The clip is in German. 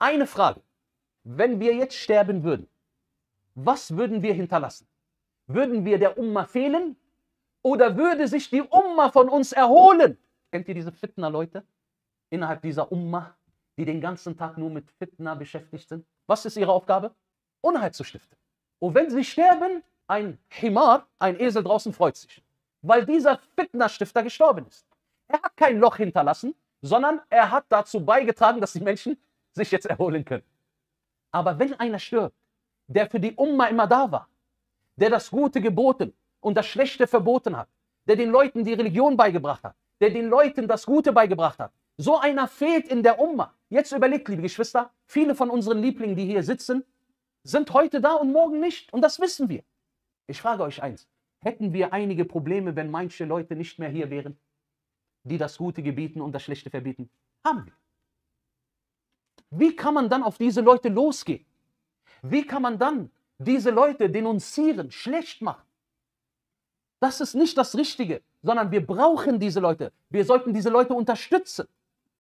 Eine Frage. Wenn wir jetzt sterben würden, was würden wir hinterlassen? Würden wir der Umma fehlen oder würde sich die Umma von uns erholen? Kennt ihr diese Fitna-Leute innerhalb dieser Umma, die den ganzen Tag nur mit Fitna beschäftigt sind? Was ist ihre Aufgabe? Unheil zu stiften. Und wenn sie sterben, ein Himar, ein Esel draußen freut sich, weil dieser Fitna-Stifter gestorben ist. Er hat kein Loch hinterlassen, sondern er hat dazu beigetragen, dass die Menschen sich jetzt erholen können. Aber wenn einer stirbt, der für die Umma immer da war, der das Gute geboten und das Schlechte verboten hat, der den Leuten die Religion beigebracht hat, der den Leuten das Gute beigebracht hat, so einer fehlt in der Umma. Jetzt überlegt, liebe Geschwister, viele von unseren Lieblingen, die hier sitzen, sind heute da und morgen nicht. Und das wissen wir. Ich frage euch eins. Hätten wir einige Probleme, wenn manche Leute nicht mehr hier wären, die das Gute gebieten und das Schlechte verbieten? Haben wir. Wie kann man dann auf diese Leute losgehen? Wie kann man dann diese Leute denunzieren, schlecht machen? Das ist nicht das Richtige, sondern wir brauchen diese Leute. Wir sollten diese Leute unterstützen.